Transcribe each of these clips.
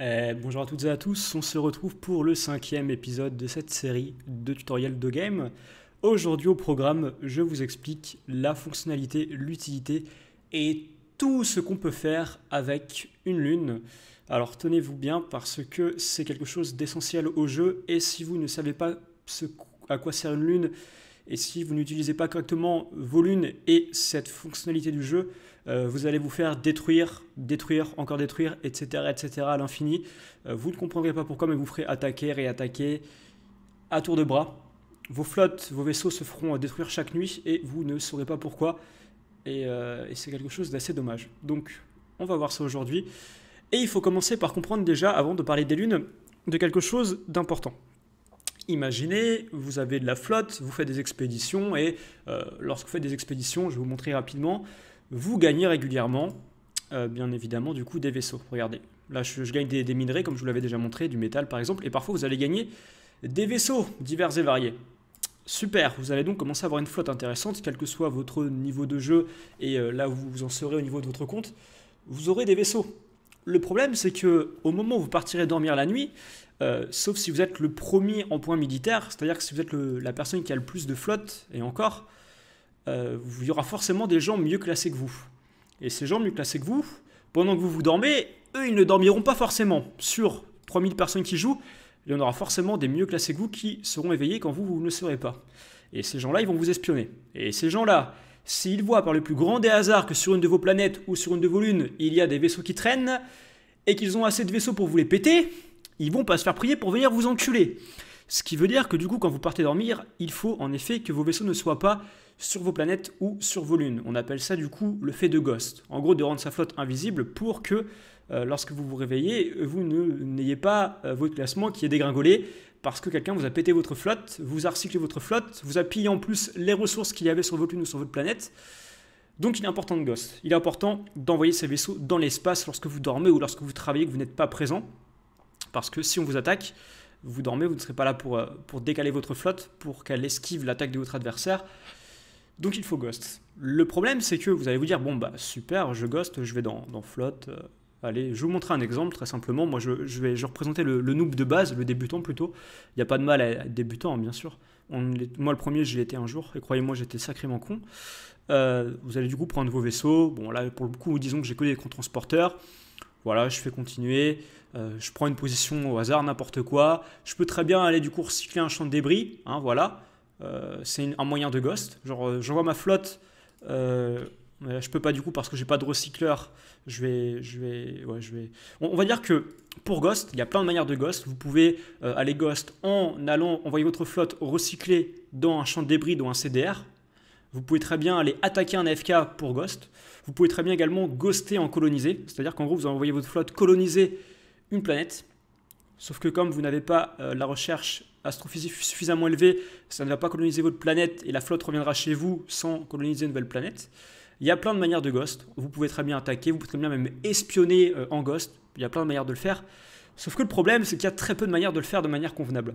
Euh, bonjour à toutes et à tous, on se retrouve pour le cinquième épisode de cette série de tutoriels de game. Aujourd'hui au programme, je vous explique la fonctionnalité, l'utilité et tout ce qu'on peut faire avec une lune. Alors tenez-vous bien parce que c'est quelque chose d'essentiel au jeu et si vous ne savez pas à quoi sert une lune et si vous n'utilisez pas correctement vos lunes et cette fonctionnalité du jeu, euh, vous allez vous faire détruire, détruire, encore détruire, etc. etc. à l'infini. Euh, vous ne comprendrez pas pourquoi, mais vous ferez attaquer, et attaquer à tour de bras. Vos flottes, vos vaisseaux se feront euh, détruire chaque nuit et vous ne saurez pas pourquoi. Et, c'est quelque chose d'assez dommage. Donc, on va voir ça aujourd'hui. Et il faut commencer par comprendre déjà, avant de parler des lunes, de quelque chose d'important. Imaginez, vous avez de la flotte, vous faites des expéditions, et lorsque vous faites des expéditions, je vais vous montrer rapidement, vous gagnez régulièrement, euh, bien évidemment, du coup, des vaisseaux. Regardez, là, je, gagne des, minerais, comme je vous l'avais déjà montré, du métal, par exemple, et parfois, vous allez gagner des vaisseaux divers et variés. Super, vous allez donc commencer à avoir une flotte intéressante, quel que soit votre niveau de jeu et euh, là où vous en serez au niveau de votre compte, vous aurez des vaisseaux. Le problème, c'est que au moment où vous partirez dormir la nuit, euh, sauf si vous êtes le premier en point militaire, c'est-à-dire que si vous êtes la personne qui a le plus de flotte, et encore, euh, il y aura forcément des gens mieux classés que vous. Et ces gens mieux classés que vous, pendant que vous vous dormez, eux, ils ne dormiront pas forcément. Sur 3000 personnes qui jouent, il y en aura forcément des mieux classés que vous qui seront éveillés quand vous, vous ne serez pas. Et ces gens-là, ils vont vous espionner. Et ces gens-là, s'ils voient par le plus grand des hasards que sur une de vos planètes ou sur une de vos lunes, il y a des vaisseaux qui traînent, et qu'ils ont assez de vaisseaux pour vous les péter, ils vont pas se faire prier pour venir vous enculer. Ce qui veut dire que du coup, quand vous partez dormir, il faut en effet que vos vaisseaux ne soient pas sur vos planètes ou sur vos lunes. On appelle ça du coup le fait de ghost. En gros, de rendre sa flotte invisible pour que euh, lorsque vous vous réveillez, vous n'ayez pas euh, votre classement qui est dégringolé parce que quelqu'un vous a pété votre flotte, vous a recyclé votre flotte, vous a pillé en plus les ressources qu'il y avait sur votre lune ou sur votre planète. Donc il est important de ghost. Il est important d'envoyer ses vaisseaux dans l'espace lorsque vous dormez ou lorsque vous travaillez, que vous n'êtes pas présent. Parce que si on vous attaque, vous dormez, vous ne serez pas là pour, euh, pour décaler votre flotte, pour qu'elle esquive l'attaque de votre adversaire. Donc il faut ghost. Le problème, c'est que vous allez vous dire, bon, bah super, je ghost, je vais dans, flotte, euh, allez, je vais vous montrer un exemple très simplement. Moi, je, vais je représenter le, noob de base, le débutant plutôt. Il n'y a pas de mal à être débutant, hein, bien sûr. moi, le premier, j'y été un jour, et croyez-moi, j'étais sacrément con. Euh, vous allez du coup prendre vos vaisseaux. Bon, là, pour le coup, disons que j'ai que des transporteurs. Voilà, je fais continuer. Euh, je prends une position au hasard, n'importe quoi. Je peux très bien aller du coup recycler un champ de débris. Hein, voilà euh, c'est un moyen de ghost. Genre, euh, j'envoie ma flotte. Euh, je peux pas du coup parce que j'ai pas de recycleur. Je vais, je vais, je vais. On, va dire que pour Ghost, il y a plein de manières de Ghost. Vous pouvez aller Ghost en allant envoyer votre flotte recycler dans un champ de débris ou un CDR. Vous pouvez très bien aller attaquer un AFK pour Ghost. Vous pouvez très bien également ghoster en colonisé. C'est-à-dire qu'en gros, vous envoyez votre flotte coloniser une planète. Sauf que comme vous n'avez pas la recherche astrophysique suffisamment élevé, ça ne va pas coloniser votre planète et la flotte reviendra chez vous sans coloniser une nouvelle planète. Il y a plein de manières de ghost. Vous pouvez très bien attaquer, vous pouvez très bien même espionner euh, en ghost. Il y a plein de manières de le faire. Sauf que le problème, c'est qu'il y a très peu de manières de le faire de manière convenable.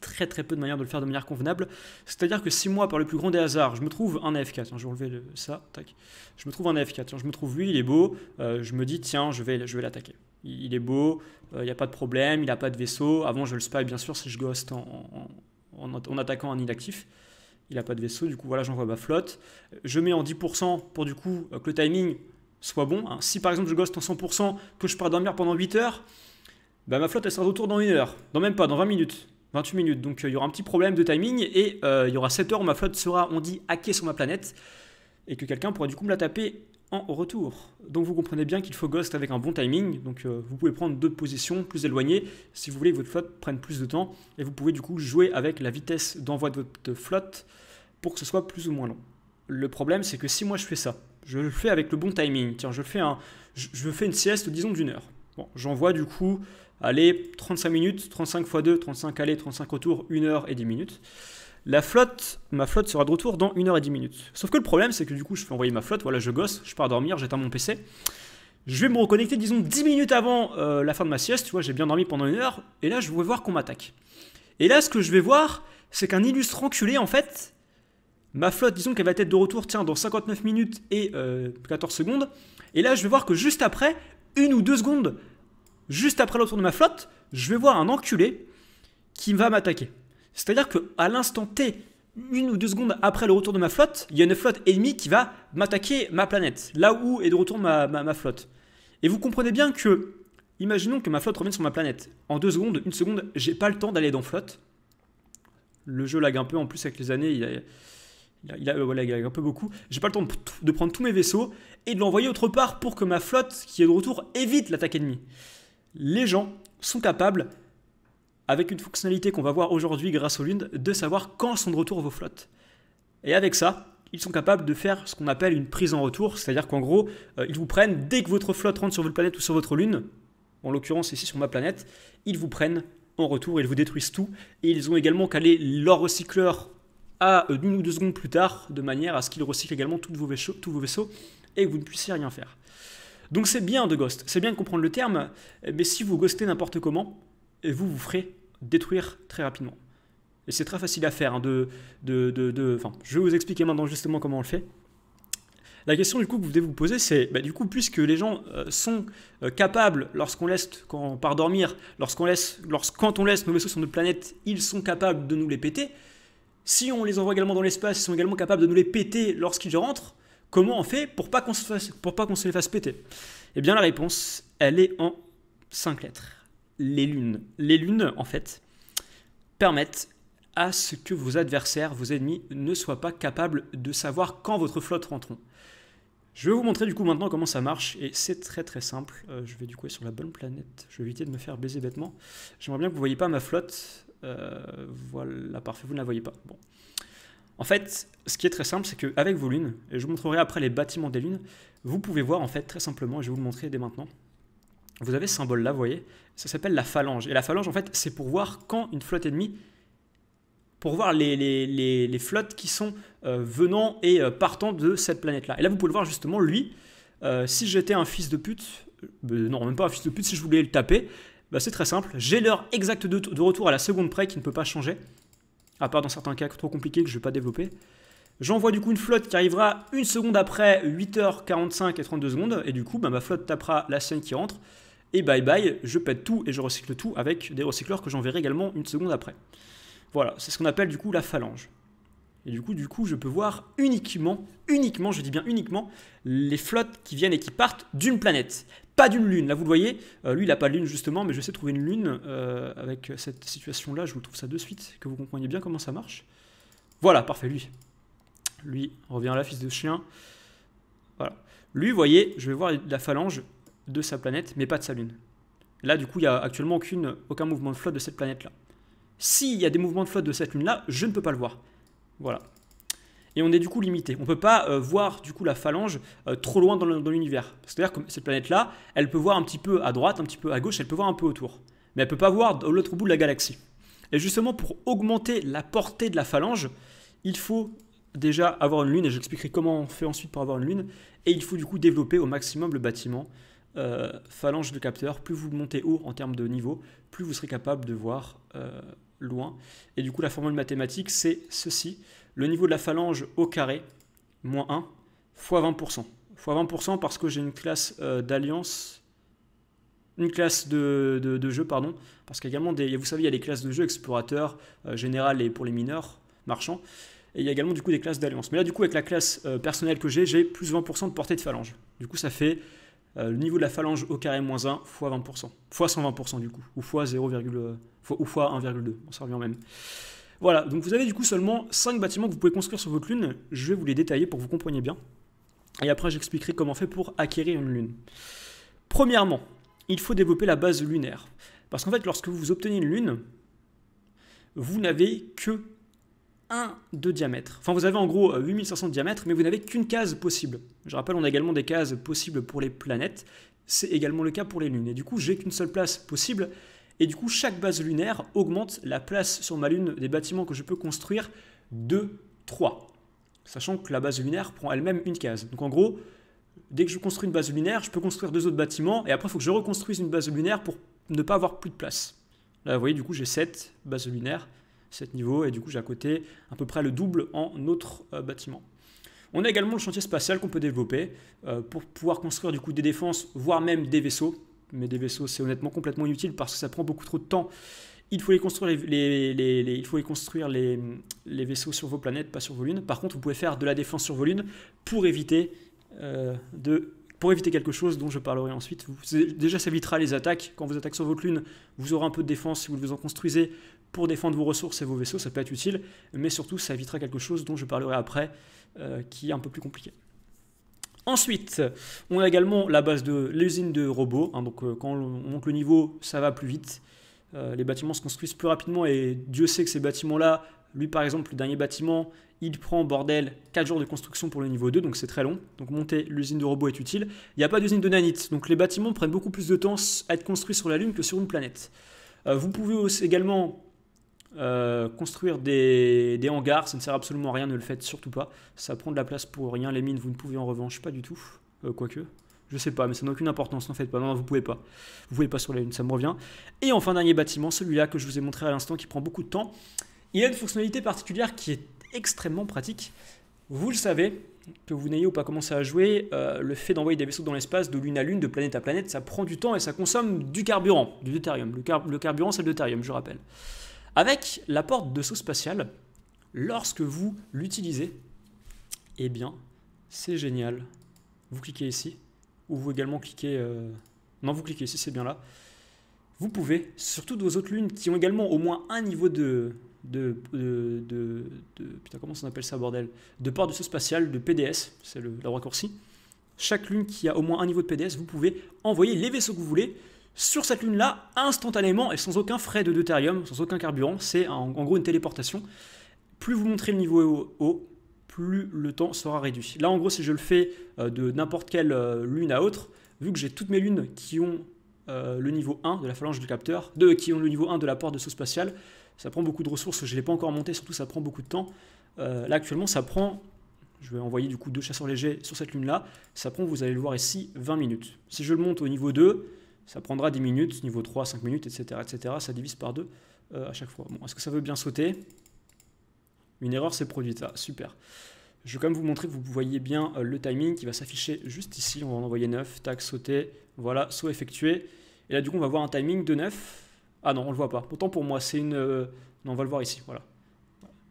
Très très peu de manières de le faire de manière convenable. C'est-à-dire que si moi, par le plus grand des hasards, je me trouve un AFK, 4 hein, je vais enlever ça, tac. Je me trouve un AFK, 4 hein, je me trouve lui, il est beau, euh, je me dis, tiens, je vais, je vais l'attaquer il est beau, euh, il n'y a pas de problème, il n'a pas de vaisseau. Avant, je le spy bien sûr si je ghost en, attaquant un inactif. Il n'a pas de vaisseau, du coup, voilà, j'envoie ma flotte. Je mets en 10% pour du coup euh, que le timing soit bon. Hein. Si par exemple je ghost en 100%, que je pars dormir pendant 8 heures, bah, ma flotte elle sera de retour dans 1 heure. Non, même pas, dans 20 minutes. 28 minutes. Donc euh, il y aura un petit problème de timing et il y aura 7 heures où ma flotte sera, on dit, hackée sur ma planète et que quelqu'un pourra du coup me la taper retour. Donc vous comprenez bien qu'il faut ghost avec un bon timing, donc euh, vous pouvez prendre d'autres positions plus éloignées si vous voulez que votre flotte prenne plus de temps, et vous pouvez du coup jouer avec la vitesse d'envoi de votre flotte pour que ce soit plus ou moins long. Le problème c'est que si moi je fais ça, je le fais avec le bon timing, tiens je fais, un, je, fais une sieste disons d'une heure, bon, j'envoie du coup aller 35 minutes, 35 x 2, 35 aller, 35 retour, 1 heure et 10 minutes. La flotte, ma flotte sera de retour dans 1 et 10 minutes. Sauf que le problème, c'est que du coup, je fais envoyer ma flotte, voilà, je gosse, je pars dormir, j'éteins mon PC. Je vais me reconnecter, disons, 10 minutes avant euh, la fin de ma sieste, tu vois, j'ai bien dormi pendant une heure, et là, je vais voir qu'on m'attaque. Et là, ce que je vais voir, c'est qu'un illustre enculé, en fait, ma flotte, disons qu'elle va être de retour, tiens, dans 59 minutes et 14 euh, secondes, et là, je vais voir que juste après, une ou deux secondes, juste après le retour de ma flotte, je vais voir un enculé qui va m'attaquer. C'est-à-dire qu'à l'instant T, une ou deux secondes après le retour de ma flotte, il y a une flotte ennemie qui va m'attaquer ma planète, là où est de retour ma, flotte. Et vous comprenez bien que, imaginons que ma flotte revienne sur ma planète. En deux secondes, une seconde, j'ai pas le temps d'aller dans flotte. Le jeu lag un peu en plus avec les années, il a, il a, euh, un peu beaucoup. J'ai pas le temps de, prendre tous mes vaisseaux et de l'envoyer autre part pour que ma flotte qui est de retour évite l'attaque ennemie. Les gens sont capables avec une fonctionnalité qu'on va voir aujourd'hui grâce au lunes, de savoir quand sont de retour vos flottes. Et avec ça, ils sont capables de faire ce qu'on appelle une prise en retour, c'est-à-dire qu'en gros, euh, ils vous prennent dès que votre flotte rentre sur votre planète ou sur votre lune, en l'occurrence ici sur ma planète, ils vous prennent en retour, ils vous détruisent tout, et ils ont également calé leur recycleur à euh, une ou deux secondes plus tard, de manière à ce qu'ils recyclent également tous vos, vaisseaux, tous vos vaisseaux et que vous ne puissiez rien faire. Donc c'est bien de ghost, c'est bien de comprendre le terme, mais si vous ghostez n'importe comment, et vous vous ferez détruire très rapidement. Et c'est très facile à faire. Hein, de, de, de, je vais vous expliquer maintenant justement comment on le fait. La question du coup que vous devez vous poser, c'est bah, du coup, puisque les gens euh, sont euh, capables, lorsqu'on laisse, quand on part dormir, lorsqu'on laisse, lorsqu quand on laisse nos vaisseaux sur notre planète, ils sont capables de nous les péter. Si on les envoie également dans l'espace, ils sont également capables de nous les péter lorsqu'ils rentrent. Comment on fait pour pas qu'on se, pour pas qu'on se les fasse péter Eh bien, la réponse, elle est en 5 lettres les lunes. Les lunes, en fait, permettent à ce que vos adversaires, vos ennemis, ne soient pas capables de savoir quand votre flotte rentre. Je vais vous montrer du coup maintenant comment ça marche, et c'est très très simple. Euh, je vais du coup sur la bonne planète, je vais éviter de me faire baiser bêtement. J'aimerais bien que vous ne voyez pas ma flotte. Euh, voilà, parfait, vous ne la voyez pas. Bon. En fait, ce qui est très simple, c'est qu'avec vos lunes, et je vous montrerai après les bâtiments des lunes, vous pouvez voir en fait très simplement, et je vais vous le montrer dès maintenant, vous avez ce symbole-là, vous voyez Ça s'appelle la phalange. Et la phalange, en fait, c'est pour voir quand une flotte ennemie, pour voir les, les, flottes qui sont euh, venant et euh, partant de cette planète-là. Et là, vous pouvez le voir justement, lui, euh, si j'étais un fils de pute, non, même pas un fils de pute, si je voulais le taper, bah, c'est très simple. J'ai l'heure exacte de, retour à la seconde près qui ne peut pas changer, à part dans certains cas trop compliqués que je ne vais pas développer. J'envoie du coup une flotte qui arrivera une seconde après 8h45 et 32 secondes, et du coup, bah, ma flotte tapera la scène qui rentre et bye bye, je pète tout et je recycle tout avec des recycleurs que j'enverrai également une seconde après. Voilà, c'est ce qu'on appelle du coup la phalange. Et du coup, du coup, je peux voir uniquement, uniquement, je dis bien uniquement, les flottes qui viennent et qui partent d'une planète, pas d'une lune. Là, vous le voyez, euh, lui, il n'a pas de lune justement, mais je sais trouver une lune euh, avec cette situation-là. Je vous trouve ça de suite, que vous compreniez bien comment ça marche. Voilà, parfait, lui. Lui, revient la fils de chien. Voilà. Lui, vous voyez, je vais voir la phalange de sa planète, mais pas de sa lune. Là, du coup, il n'y a actuellement aucune, aucun mouvement de flotte de cette planète-là. S'il y a des mouvements de flotte de cette lune-là, je ne peux pas le voir. Voilà. Et on est du coup limité. On ne peut pas euh, voir du coup la phalange euh, trop loin dans l'univers. C'est-à-dire que cette planète-là, elle peut voir un petit peu à droite, un petit peu à gauche, elle peut voir un peu autour. Mais elle ne peut pas voir l'autre bout de la galaxie. Et justement, pour augmenter la portée de la phalange, il faut déjà avoir une lune, et j'expliquerai comment on fait ensuite pour avoir une lune, et il faut du coup développer au maximum le bâtiment euh, phalange de capteur, plus vous montez haut en termes de niveau, plus vous serez capable de voir euh, loin. Et du coup, la formule mathématique, c'est ceci. Le niveau de la phalange au carré, moins 1, fois 20%. Fois 20% parce que j'ai une classe euh, d'alliance, une classe de, jeu, pardon. Parce qu'il y a également des, vous savez, il y a des classes de jeu, explorateur, général et pour les mineurs, marchands. Et il y a également du coup des classes d'alliance. Mais là, du coup, avec la classe personnelle que j'ai, j'ai plus 20% de portée de phalange. Du coup, ça fait euh, le niveau de la phalange au carré moins 1 fois 20%, fois 120% du coup, ou fois 0, euh, ou 1,2, on s'en même. Voilà, donc vous avez du coup seulement 5 bâtiments que vous pouvez construire sur votre lune, je vais vous les détailler pour que vous compreniez bien, et après j'expliquerai comment faire fait pour acquérir une lune. Premièrement, il faut développer la base lunaire, parce qu'en fait lorsque vous obtenez une lune, vous n'avez que de diamètre. Enfin, vous avez en gros 8500 euh, de diamètre, mais vous n'avez qu'une case possible. Je rappelle, on a également des cases possibles pour les planètes. C'est également le cas pour les lunes. Et du coup, j'ai qu'une seule place possible. Et du coup, chaque base lunaire augmente la place sur ma lune des bâtiments que je peux construire de 3. Sachant que la base lunaire prend elle-même une case. Donc en gros, dès que je construis une base lunaire, je peux construire deux autres bâtiments. Et après, il faut que je reconstruise une base lunaire pour ne pas avoir plus de place. Là, vous voyez, du coup, j'ai 7 bases lunaires niveau et du coup j'ai à côté à peu près le double en autre euh, bâtiment. On a également le chantier spatial qu'on peut développer euh, pour pouvoir construire du coup des défenses, voire même des vaisseaux. Mais des vaisseaux, c'est honnêtement complètement inutile parce que ça prend beaucoup trop de temps. Il faut les construire, les, il faut les, construire les, vaisseaux sur vos planètes, pas sur vos lunes. Par contre, vous pouvez faire de la défense sur vos lunes pour éviter euh, de pour éviter quelque chose dont je parlerai ensuite. déjà, ça évitera les attaques. Quand vous attaquez sur votre lune, vous aurez un peu de défense si vous vous en construisez pour défendre vos ressources et vos vaisseaux, ça peut être utile, mais surtout, ça évitera quelque chose dont je parlerai après, euh, qui est un peu plus compliqué. Ensuite, on a également la base de l'usine de robots. Hein. donc, euh, quand on monte le niveau, ça va plus vite. Euh, les bâtiments se construisent plus rapidement et Dieu sait que ces bâtiments-là lui, par exemple, le dernier bâtiment, il prend, bordel, 4 jours de construction pour le niveau 2, donc c'est très long. Donc monter l'usine de robots est utile. Il n'y a pas d'usine de nanites, donc les bâtiments prennent beaucoup plus de temps à être construits sur la Lune que sur une planète. Euh, vous pouvez aussi également euh, construire des, hangars, ça ne sert absolument à rien, ne le faites surtout pas. Ça prend de la place pour rien. Les mines, vous ne pouvez en revanche pas du tout, euh, quoique. Je sais pas, mais ça n'a aucune importance, n'en fait. pas. Non, vous vous pouvez pas. Vous pouvez pas sur la Lune, ça me revient. Et enfin, dernier bâtiment, celui-là que je vous ai montré à l'instant, qui prend beaucoup de temps. Il a une fonctionnalité particulière qui est extrêmement pratique. Vous le savez, que vous n'ayez ou pas commencé à jouer, euh, le fait d'envoyer des vaisseaux dans l'espace de lune à lune, de planète à planète, ça prend du temps et ça consomme du carburant, du deutérium. Le, carburant, c'est le deutérium, je rappelle. Avec la porte de saut spatial, lorsque vous l'utilisez, eh bien, c'est génial. Vous cliquez ici, ou vous également cliquez... Euh, non, vous cliquez ici, c'est bien là. Vous pouvez, surtout toutes vos autres lunes qui ont également au moins un niveau de, de, de, de, putain, comment ça s'appelle ça, bordel De port de saut spatial, de PDS, c'est le, raccourci. Chaque lune qui a au moins un niveau de PDS, vous pouvez envoyer les vaisseaux que vous voulez sur cette lune-là instantanément et sans aucun frais de deutérium, sans aucun carburant. C'est en, gros une téléportation. Plus vous montrez le niveau haut, plus le temps sera réduit. Là, en gros, si je le fais euh, de n'importe quelle euh, lune à autre, vu que j'ai toutes mes lunes qui ont euh, le niveau 1 de la phalange du capteur, de, qui ont le niveau 1 de la porte de saut spatial, ça prend beaucoup de ressources, je ne l'ai pas encore monté, surtout ça prend beaucoup de temps. Euh, là actuellement ça prend, je vais envoyer du coup deux chasseurs légers sur cette lune là, ça prend, vous allez le voir ici, 20 minutes. Si je le monte au niveau 2, ça prendra 10 minutes, niveau 3, 5 minutes, etc. etc. ça divise par 2 euh, à chaque fois. Bon, est-ce que ça veut bien sauter Une erreur s'est produite là, super. Je vais quand même vous montrer, vous voyez bien euh, le timing qui va s'afficher juste ici, on va en envoyer 9, tac, sauter, voilà, saut effectué. Et là du coup on va voir un timing de 9, ah non, on le voit pas. Pourtant pour moi, c'est une... Euh, non, on va le voir ici, voilà.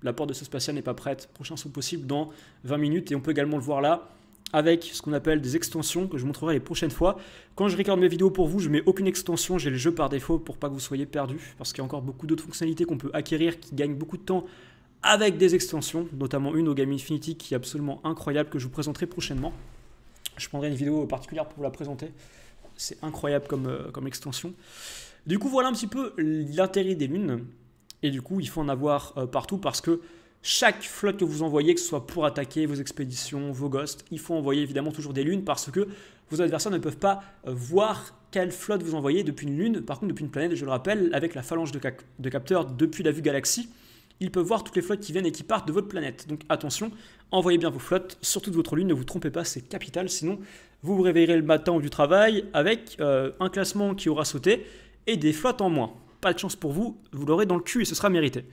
La porte de ce spatial n'est pas prête. Prochain saut possible dans 20 minutes. Et on peut également le voir là avec ce qu'on appelle des extensions que je montrerai les prochaines fois. Quand je recorde mes vidéos pour vous, je mets aucune extension, j'ai le jeu par défaut pour pas que vous soyez perdus, parce qu'il y a encore beaucoup d'autres fonctionnalités qu'on peut acquérir qui gagnent beaucoup de temps avec des extensions, notamment une au Game Infinity qui est absolument incroyable que je vous présenterai prochainement. Je prendrai une vidéo particulière pour vous la présenter. C'est incroyable comme, euh, comme extension. Du coup, voilà un petit peu l'intérêt des lunes. Et du coup, il faut en avoir euh, partout parce que chaque flotte que vous envoyez, que ce soit pour attaquer vos expéditions, vos ghosts, il faut envoyer évidemment toujours des lunes parce que vos adversaires ne peuvent pas euh, voir quelle flotte vous envoyez depuis une lune. Par contre, depuis une planète, je le rappelle, avec la phalange de, capteurs depuis la vue galaxie, ils peuvent voir toutes les flottes qui viennent et qui partent de votre planète. Donc attention, envoyez bien vos flottes, surtout de votre lune, ne vous trompez pas, c'est capital, sinon vous vous réveillerez le matin ou du travail avec euh, un classement qui aura sauté et des flottes en moins. Pas de chance pour vous, vous l'aurez dans le cul et ce sera mérité.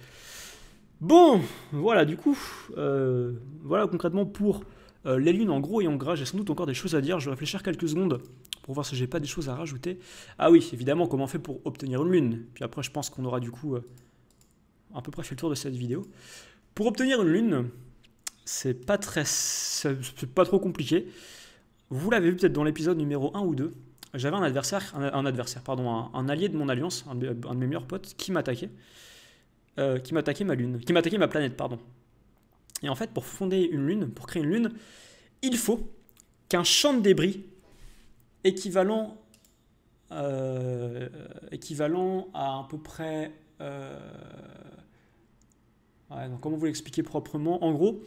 Bon, voilà du coup, euh, voilà concrètement pour euh, les lunes en gros et en gras, j'ai sans doute encore des choses à dire, je vais réfléchir quelques secondes pour voir si j'ai pas des choses à rajouter. Ah oui, évidemment, comment on fait pour obtenir une lune Puis après je pense qu'on aura du coup euh, à peu près fait le tour de cette vidéo. Pour obtenir une lune, c'est pas très... c'est pas trop compliqué. Vous l'avez vu peut-être dans l'épisode numéro 1 ou 2, j'avais un adversaire, un, adversaire, pardon, un, allié de mon alliance, un de, mes meilleurs potes, qui m'attaquait, euh, qui m'attaquait ma lune, qui m'attaquait ma planète, pardon. Et en fait, pour fonder une lune, pour créer une lune, il faut qu'un champ de débris équivalent, euh, équivalent à à peu près. Euh, comment vous l'expliquer proprement En gros,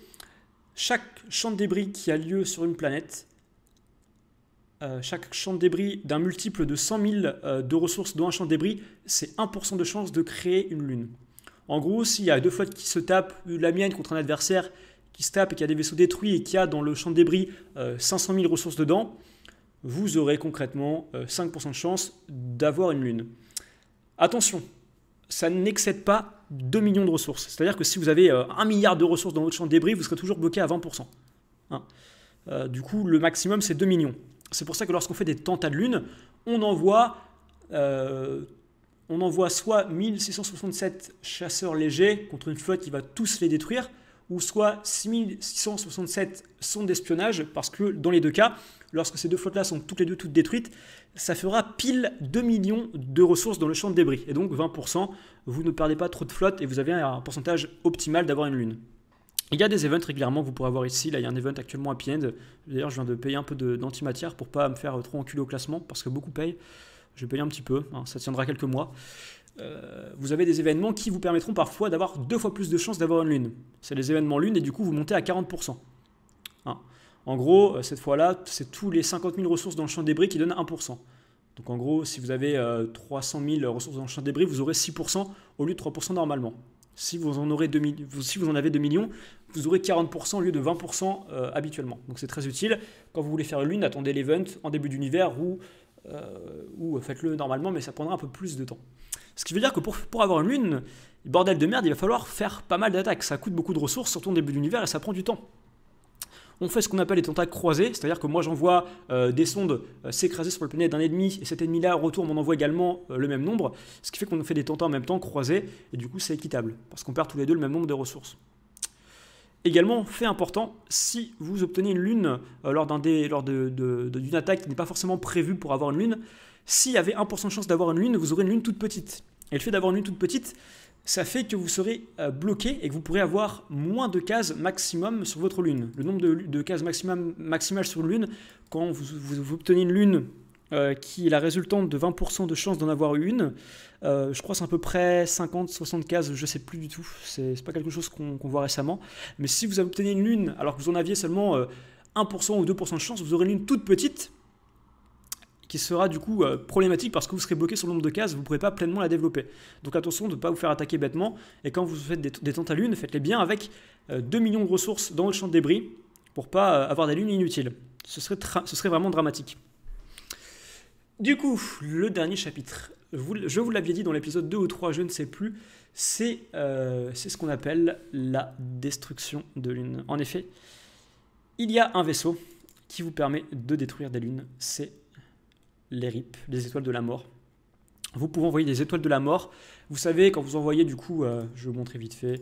chaque champ de débris qui a lieu sur une planète euh, chaque champ de débris d'un multiple de 100 000 euh, de ressources dans un champ de débris, c'est 1% de chance de créer une lune. En gros, s'il y a deux flottes qui se tapent, euh, la mienne contre un adversaire qui se tape et qui a des vaisseaux détruits et qui a dans le champ de débris 500 000 ressources dedans, vous aurez concrètement 5% de chance d'avoir une lune. Attention, ça n'excède pas 2 millions de ressources. C'est-à-dire que si vous avez 1 milliard de ressources dans votre champ de débris, vous serez toujours bloqué à 20%. Hein. du coup, le maximum, c'est 2 millions. C'est pour ça que lorsqu'on fait des tentats de lune, on envoie, euh, on envoie soit 1667 chasseurs légers contre une flotte qui va tous les détruire, ou soit 6667 sondes d'espionnage, parce que dans les deux cas, lorsque ces deux flottes-là sont toutes les deux toutes détruites, ça fera pile 2 millions de ressources dans le champ de débris. Et donc 20%, vous ne perdez pas trop de flotte et vous avez un pourcentage optimal d'avoir une lune. Il y a des events régulièrement, que vous pourrez avoir ici, là il y a un event actuellement à pied. d'ailleurs je viens de payer un peu d'antimatière pour pas me faire trop enculer au classement, parce que beaucoup payent, je vais payer un petit peu, hein, ça tiendra quelques mois. Euh, vous avez des événements qui vous permettront parfois d'avoir deux fois plus de chances d'avoir une lune. C'est les événements lune et du coup vous montez à 40%. Hein. En gros, euh, cette fois-là, c'est tous les 50 000 ressources dans le champ débris qui donnent 1%. Donc en gros, si vous avez 300 euh, 000 ressources dans le champ débris, vous aurez 6% au lieu de 3% normalement. Si vous en, aurez si vous en avez 2 millions, vous aurez 40% au lieu de 20% euh, habituellement. Donc c'est très utile. Quand vous voulez faire une lune, attendez l'event en début d'univers ou, euh, ou faites-le normalement, mais ça prendra un peu plus de temps. Ce qui veut dire que pour, pour avoir une lune, bordel de merde, il va falloir faire pas mal d'attaques. Ça coûte beaucoup de ressources, surtout en début d'univers, et ça prend du temps on fait ce qu'on appelle les tentacles croisés, c'est-à-dire que moi j'envoie euh, des sondes euh, s'écraser sur le planète d'un ennemi, et cet ennemi-là, retourne, retour, m'en envoie également euh, le même nombre, ce qui fait qu'on fait des tentacles en même temps croisés, et du coup c'est équitable, parce qu'on perd tous les deux le même nombre de ressources. Également, fait important, si vous obtenez une lune lors d'une de, d'une attaque qui n'est pas forcément prévue pour avoir une lune, s'il y avait 1% de chance d'avoir une lune, vous aurez une lune toute petite. Et le fait d'avoir une lune toute petite, ça fait que vous serez euh, bloqué et que vous pourrez avoir moins de cases maximum sur votre lune. Le nombre de, cases maximum, maximales sur lune, quand vous, obtenez une lune euh, qui est la résultante de 20% de chance d'en avoir une, euh, je crois c'est à peu près 50, 60 cases, je ne sais plus du tout, c'est pas quelque chose qu'on voit récemment. Mais si vous obtenez une lune alors que vous en aviez seulement 1% ou 2% de chance, vous aurez une lune toute petite qui sera du coup euh, problématique parce que vous serez bloqué sur le nombre de cases, vous ne pourrez pas pleinement la développer. Donc attention de ne pas vous faire attaquer bêtement, et quand vous faites des, tentes à lune, faites-les bien avec 2 euh, millions de ressources dans le champ de débris pour pas euh, avoir des lunes inutiles. Ce serait, ce serait vraiment dramatique. Du coup, le dernier chapitre, je vous l'avais dit dans l'épisode 2 ou 3, je ne sais plus, c'est ce qu'on appelle la destruction de lune. En effet, il y a un vaisseau qui vous permet de détruire des lunes, c'est les RIP, les étoiles de la mort. Vous pouvez envoyer des étoiles de la mort. Vous savez, quand vous envoyez, du coup, euh, je vais vous montrer vite fait,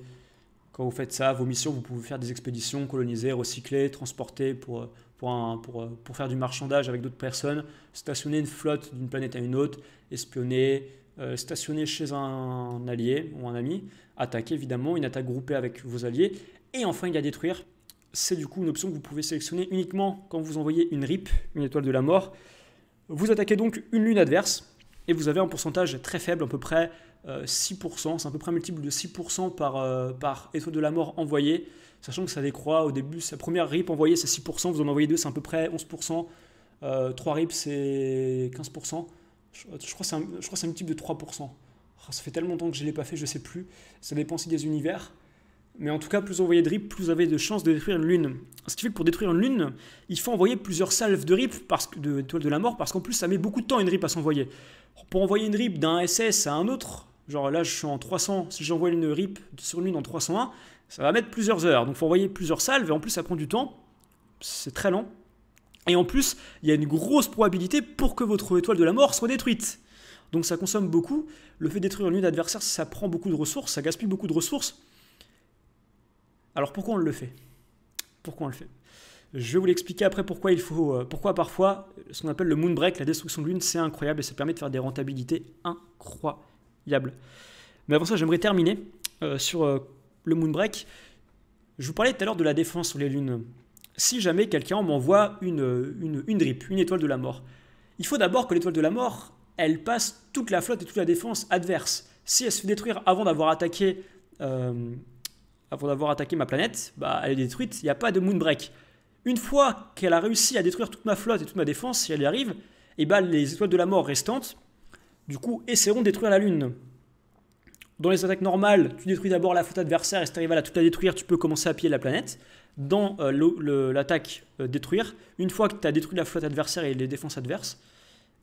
quand vous faites ça, vos missions, vous pouvez faire des expéditions, coloniser, recycler, transporter pour, euh, euh, pour, faire du marchandage avec d'autres personnes, stationner une flotte d'une planète à une autre, espionner, stationner chez un allié ou un ami, attaquer évidemment, une attaque groupée avec vos alliés, et enfin il y a détruire. C'est du coup une option que vous pouvez sélectionner uniquement quand vous envoyez une RIP, une étoile de la mort. Vous attaquez donc une lune adverse et vous avez un pourcentage très faible, à peu près 6%, euh, c'est à peu près un multiple de 6% par, euh, par étoile de la mort envoyée, sachant que ça décroît au début, sa première rip envoyée c'est 6%, vous en envoyez deux c'est à peu près 11%, 3 euh, rips c'est 15%, je, je crois que c'est un, multiple de 3%. ça fait tellement longtemps que je ne l'ai pas fait, je ne sais plus, ça dépend aussi des univers mais en tout cas, plus vous envoyez de RIP, plus vous avez de chances de détruire une lune. Ce qui fait que pour détruire une lune, il faut envoyer plusieurs salves de RIP, parce de de la mort, parce qu'en plus, ça met beaucoup de temps une RIP à s'envoyer. Pour envoyer une RIP d'un SS à un autre, genre là, je suis en 300, si j'envoie une RIP sur une lune en 301, ça va mettre plusieurs heures. Donc, il faut envoyer plusieurs salves, et en plus, ça prend du temps. C'est très lent. Et en plus, il y a une grosse probabilité pour que votre étoile de la mort soit détruite. Donc ça consomme beaucoup. Le fait de détruire une lune d'adversaire, ça prend beaucoup de ressources, ça gaspille beaucoup de ressources. Alors pourquoi on le fait Pourquoi on le fait Je vais vous l'expliquer après pourquoi il faut, euh, pourquoi parfois ce qu'on appelle le moon break, la destruction de lune, c'est incroyable et ça permet de faire des rentabilités incroyables. Mais avant ça, j'aimerais terminer euh, sur euh, le le break. Je vous parlais tout à l'heure de la défense sur les lunes. Si jamais quelqu'un m'envoie une, une, drip, une étoile de la mort, il faut d'abord que l'étoile de la mort, elle passe toute la flotte et toute la défense adverse. Si elle se fait détruire avant d'avoir attaqué avant d'avoir attaqué ma planète, bah, elle est détruite, il n'y a pas de Moonbreak. Une fois qu'elle a réussi à détruire toute ma flotte et toute ma défense, si elle y arrive, et eh bah, ben, les étoiles de la mort restantes, du coup, essaieront de détruire la Lune. Dans les attaques normales, tu détruis d'abord la flotte adversaire, et si tu arrives à tout la détruire, tu peux commencer à piller la planète. Dans euh, l'attaque euh, détruire, une fois que tu as détruit la flotte adversaire et les défenses adverses,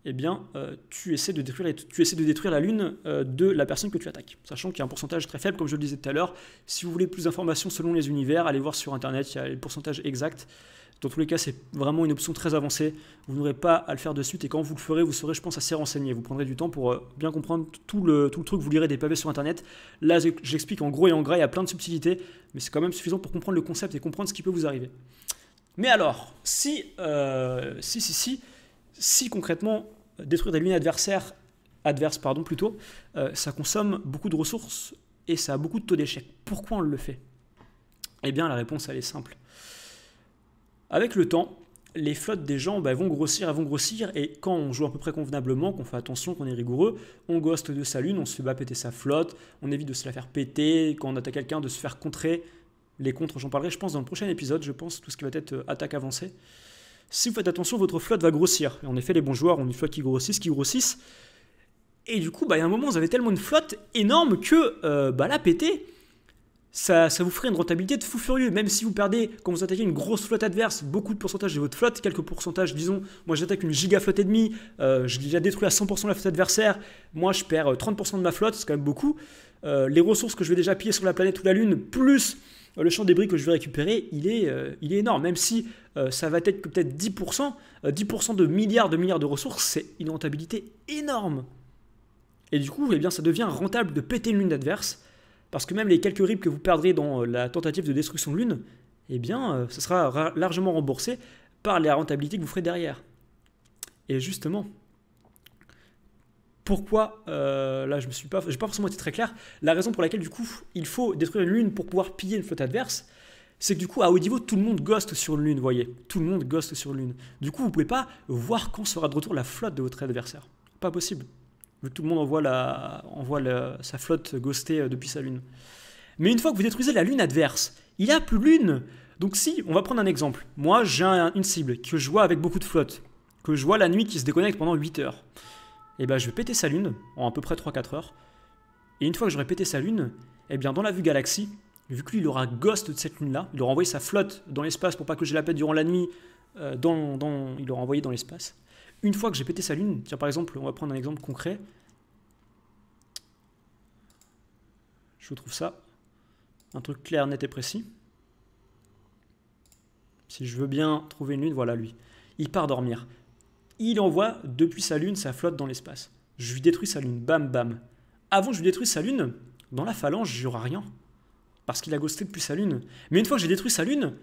eh bien, euh, tu, essaies de détruire, la lune euh, de la personne que tu attaques. Sachant qu'il y a un pourcentage très faible, comme je le disais tout à l'heure. Si vous voulez plus d'informations selon les univers, allez voir sur Internet, il y a le pourcentage exact. Dans tous les cas, c'est vraiment une option très avancée. Vous n'aurez pas à le faire de suite et quand vous le ferez, vous serez, je pense, assez renseigné. Vous prendrez du temps pour euh, bien comprendre tout le, tout le truc. Vous lirez des pavés sur Internet. Là, j'explique en gros et en gras, il y a plein de subtilités, mais c'est quand même suffisant pour comprendre le concept et comprendre ce qui peut vous arriver. Mais alors, si, si, si, si si concrètement, détruire des lune adversaires, adverses pardon, plutôt, euh, ça consomme beaucoup de ressources et ça a beaucoup de taux d'échec. Pourquoi on le fait Eh bien, la réponse, elle est simple. Avec le temps, les flottes des gens bah, vont grossir, elles vont grossir, et quand on joue à peu près convenablement, qu'on fait attention, qu'on est rigoureux, on goste de sa lune, on se fait pas péter sa flotte, on évite de se la faire péter, quand on attaque quelqu'un, de se faire contrer. Les contres, j'en parlerai, je pense, dans le prochain épisode, je pense, tout ce qui va être euh, attaque avancée. Si vous faites attention, votre flotte va grossir. Et en effet, les bons joueurs ont une flotte qui grossissent, qui grossissent. Et du coup, bah, à un moment, vous avez tellement une flotte énorme que euh, bah, la péter, ça, ça, vous ferait une rentabilité de fou furieux. Même si vous perdez, quand vous attaquez une grosse flotte adverse, beaucoup de pourcentage de votre flotte, quelques pourcentages, disons, moi j'attaque une giga flotte et demie, euh, je j'ai déjà détruit à 100% la flotte adversaire, moi je perds 30% euh, de ma flotte, c'est quand même beaucoup. les ressources que je vais déjà piller sur la planète ou la Lune, plus le champ des débris que je vais récupérer, il est, euh, il est énorme. Même si euh, ça va être peut-être 10%, 10% euh, de milliards de milliards de ressources, c'est une rentabilité énorme. Et du coup, eh bien, ça devient rentable de péter une lune adverse, parce que même les quelques rips que vous perdrez dans la tentative de destruction de lune, eh bien, ça sera largement remboursé par la rentabilité que vous ferez derrière. Et justement, pourquoi, euh, là je me suis pas, j'ai pas forcément été très clair, la raison pour laquelle du coup il faut détruire une lune pour pouvoir piller une flotte adverse, c'est que du coup à haut niveau tout le monde ghost sur une lune, voyez, tout le monde ghost sur la lune. Du coup vous ne pouvez pas voir quand sera de retour la flotte de votre adversaire, pas possible. Tout le monde envoie, la, sa flotte ghostée euh, depuis sa lune. Mais une fois que vous détruisez la lune adverse, il a plus de lune. Donc si, on va prendre un exemple. Moi j'ai une cible que je vois avec beaucoup de flotte, que je vois la nuit qui se déconnecte pendant 8 heures et eh ben, je vais péter sa lune en à peu près 3-4 heures. Et une fois que j'aurai pété sa lune, et eh bien dans la vue galaxie, vu que lui il aura ghost de cette lune-là, il aura envoyé sa flotte dans l'espace pour pas que je la pète durant la nuit, euh, dans, il l'aura envoyé dans l'espace. Une fois que j'ai pété sa lune, tiens par exemple, on va prendre un exemple concret. Je trouve ça, un truc clair, net et précis. Si je veux bien trouver une lune, voilà lui. Il part dormir il envoie depuis sa lune sa flotte dans l'espace. Je lui détruis sa lune, bam bam. Avant je lui détruis sa lune, dans la phalange, il n'y aura rien. Parce qu'il a ghosté depuis sa lune. Mais une fois que j'ai détruit sa lune,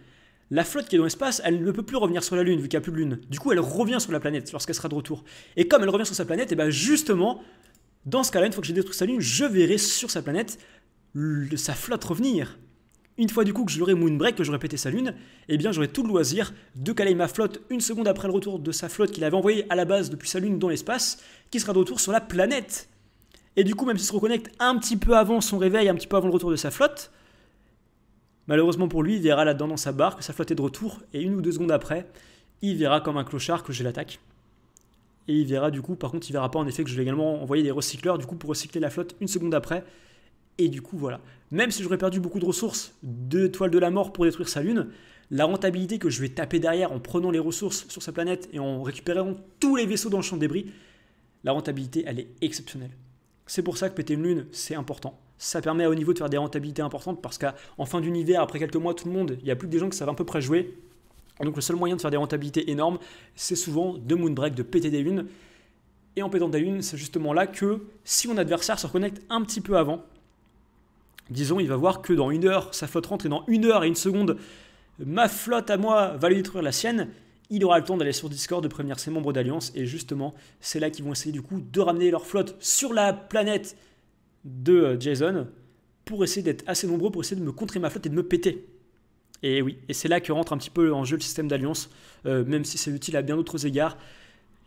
la flotte qui est dans l'espace, elle ne peut plus revenir sur la Lune vu qu'il n'y a plus de Lune. Du coup, elle revient sur la planète lorsqu'elle sera de retour. Et comme elle revient sur sa planète, et eh ben justement, dans ce cas-là, une fois que j'ai détruit sa Lune, je verrai sur sa planète sa flotte revenir. Une fois du coup que je Moonbreak, que j'aurai pété sa lune, eh bien j'aurai tout le loisir de caler ma flotte une seconde après le retour de sa flotte qu'il avait envoyée à la base depuis sa lune dans l'espace, qui sera de retour sur la planète. Et du coup, même s'il se reconnecte un petit peu avant son réveil, un petit peu avant le retour de sa flotte, malheureusement pour lui, il verra là-dedans dans sa barre que sa flotte est de retour, et une ou deux secondes après, il verra comme un clochard que je l'attaque. Et il verra du coup, par contre, il verra pas en effet que je vais également envoyer des recycleurs du coup pour recycler la flotte une seconde après, et du coup, voilà. Même si j'aurais perdu beaucoup de ressources, de toiles de la mort pour détruire sa lune, la rentabilité que je vais taper derrière en prenant les ressources sur sa planète et en récupérant tous les vaisseaux dans le champ de débris, la rentabilité, elle est exceptionnelle. C'est pour ça que péter une lune, c'est important. Ça permet à haut niveau de faire des rentabilités importantes parce qu'en fin d'univers, après quelques mois, tout le monde, il n'y a plus que des gens qui savent à peu près jouer. Donc le seul moyen de faire des rentabilités énormes, c'est souvent de moonbreak, de péter des lunes. Et en pétant des lunes, c'est justement là que si mon adversaire se reconnecte un petit peu avant, disons, il va voir que dans une heure, sa flotte rentre et dans une heure et une seconde, ma flotte à moi va lui détruire la sienne. Il aura le temps d'aller sur Discord, de prévenir ses membres d'Alliance, et justement, c'est là qu'ils vont essayer du coup de ramener leur flotte sur la planète de euh, Jason pour essayer d'être assez nombreux pour essayer de me contrer ma flotte et de me péter. Et oui, et c'est là que rentre un petit peu en jeu le système d'alliance, euh, même si c'est utile à bien d'autres égards.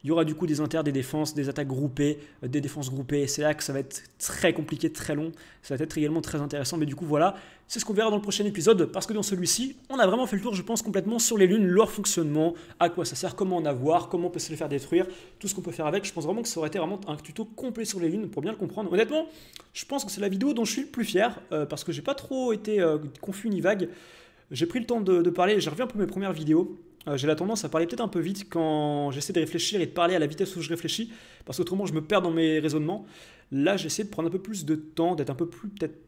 Il y aura du coup des inters, des défenses, des attaques groupées, euh, des défenses groupées. C'est là que ça va être très compliqué, très long. Ça va être également très intéressant. Mais du coup, voilà, c'est ce qu'on verra dans le prochain épisode. Parce que dans celui-ci, on a vraiment fait le tour, je pense, complètement sur les lunes, leur fonctionnement, à quoi ça sert, comment en avoir, comment on peut se les faire détruire, tout ce qu'on peut faire avec. Je pense vraiment que ça aurait été vraiment un tuto complet sur les lunes pour bien le comprendre. Honnêtement, je pense que c'est la vidéo dont je suis le plus fier. Euh, parce que j'ai pas trop été euh, confus ni vague. J'ai pris le temps de, parler. Je reviens pour mes premières vidéos. Euh, j'ai la tendance à parler peut-être un peu vite quand j'essaie de réfléchir et de parler à la vitesse où je réfléchis, parce qu'autrement je me perds dans mes raisonnements. Là, j'essaie de prendre un peu plus de temps, d'être un peu plus peut-être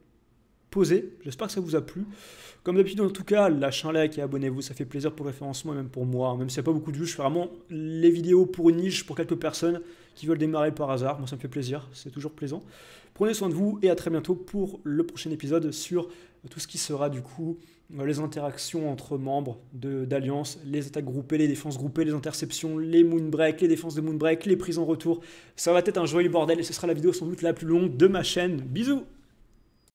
posé. J'espère que ça vous a plu. Comme d'habitude, en tout cas, lâchez un like et abonnez-vous, ça fait plaisir pour le référencement et même pour moi. Même s'il n'y a pas beaucoup de vues, je fais vraiment les vidéos pour une niche, pour quelques personnes qui veulent démarrer par hasard. Moi, ça me fait plaisir, c'est toujours plaisant. Prenez soin de vous et à très bientôt pour le prochain épisode sur tout ce qui sera du coup euh, les interactions entre membres d'alliance, les attaques groupées, les défenses groupées, les interceptions, les moonbreaks, les défenses de moonbreak, les prises en retour. Ça va être un joyeux bordel et ce sera la vidéo sans doute la plus longue de ma chaîne. Bisous